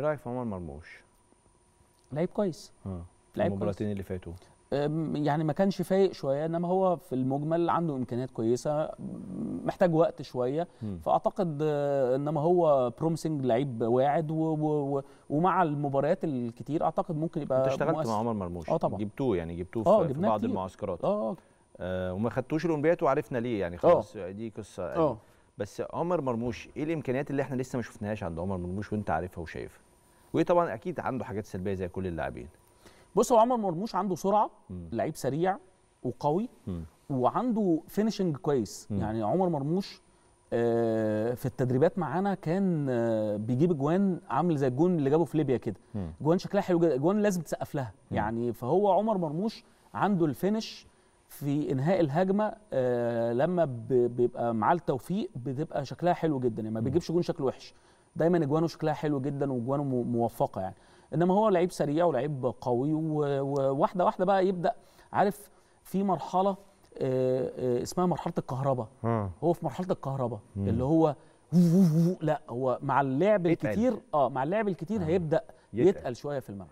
ايه رايك في عمر مرموش؟ لعيب كويس اه لعيب المباراتين اللي فاتوا يعني ما كانش فايق شويه انما هو في المجمل عنده امكانيات كويسه محتاج وقت شويه م. فاعتقد آه، انما هو بروميسنج لعيب واعد و و ومع المباريات الكتير اعتقد ممكن يبقى انت اشتغلت مؤسس. مع عمر مرموش اه طبعا جبتوه يعني جبتوه آه، في, في بعض كتير. المعسكرات آه،, اه آه وما خدتوش الاولمبيات وعرفنا ليه يعني خلاص دي قصه يعني بس عمر مرموش ايه الامكانيات اللي احنا لسه ما شفناهاش عند عمر مرموش وانت عارفها وشايفها وطبعا اكيد عنده حاجات سلبيه زي كل اللاعبين بص هو عمر مرموش عنده سرعه لعيب سريع وقوي م. وعنده فينشنج كويس م. يعني عمر مرموش آه، في التدريبات معانا كان آه، بيجيب اجوان عامل زي الجون اللي جابه في ليبيا كده اجوان شكلها حلو جدا اجوان لازم تسقف لها يعني فهو عمر مرموش عنده الفينش في انهاء الهجمه آه، لما بيبقى معاه التوفيق بتبقى شكلها حلو جدا يعني ما بيجيبش جون شكله وحش دايما اجوانه شكلها حلو جدا واجوانه موفقه يعني انما هو لعيب سريع ولعيب قوي وواحده واحده بقى يبدا عارف في مرحله آه، آه، اسمها مرحله الكهرباء هو في مرحله الكهرباء اللي هو لا هو مع اللعب الكتير اه مع اللعب الكتير آه. هيبدا يتقل شويه في الملعب